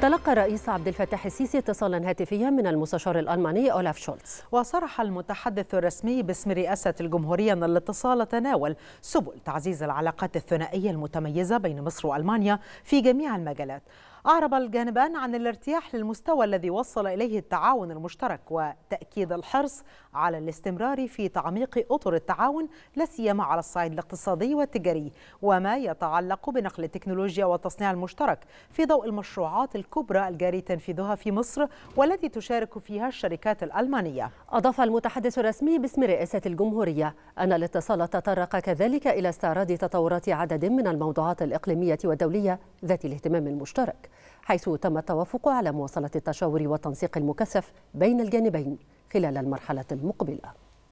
تلقى الرئيس عبد الفتاح السيسي اتصالا هاتفيا من المستشار الالماني اولاف شولتز. وصرح المتحدث الرسمي باسم رئاسه الجمهوريه ان الاتصال تناول سبل تعزيز العلاقات الثنائيه المتميزه بين مصر والمانيا في جميع المجالات. أعرب الجانبان عن الارتياح للمستوى الذي وصل إليه التعاون المشترك وتأكيد الحرص على الاستمرار في تعميق أطر التعاون لا سيما على الصعيد الاقتصادي والتجاري وما يتعلق بنقل التكنولوجيا والتصنيع المشترك في ضوء المشروعات الكبرى الجاري تنفيذها في مصر والتي تشارك فيها الشركات الألمانية أضاف المتحدث الرسمي باسم رئاسة الجمهورية أن الاتصال تطرق كذلك إلى استعراض تطورات عدد من الموضوعات الإقليمية والدولية ذات الاهتمام المشترك حيث تم التوافق على مواصلة التشاور والتنسيق المكثف بين الجانبين خلال المرحلة المقبلة